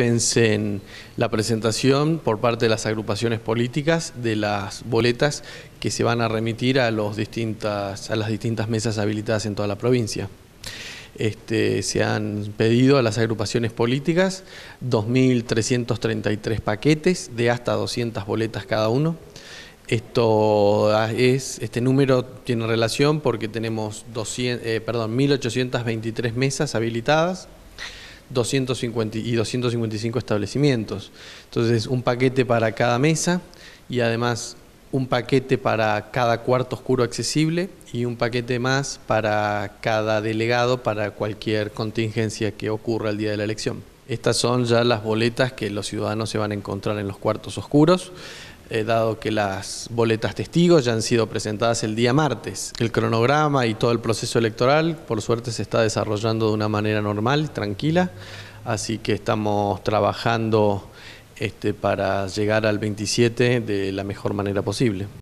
pensen en la presentación por parte de las agrupaciones políticas de las boletas que se van a remitir a, los distintas, a las distintas mesas habilitadas en toda la provincia. Este, se han pedido a las agrupaciones políticas 2.333 paquetes de hasta 200 boletas cada uno. Esto es, este número tiene relación porque tenemos 200, eh, perdón, 1.823 mesas habilitadas, 250 y 255 establecimientos. Entonces, un paquete para cada mesa y además un paquete para cada cuarto oscuro accesible y un paquete más para cada delegado para cualquier contingencia que ocurra el día de la elección. Estas son ya las boletas que los ciudadanos se van a encontrar en los cuartos oscuros, eh, dado que las boletas testigos ya han sido presentadas el día martes. El cronograma y todo el proceso electoral, por suerte, se está desarrollando de una manera normal, tranquila, así que estamos trabajando este, para llegar al 27 de la mejor manera posible.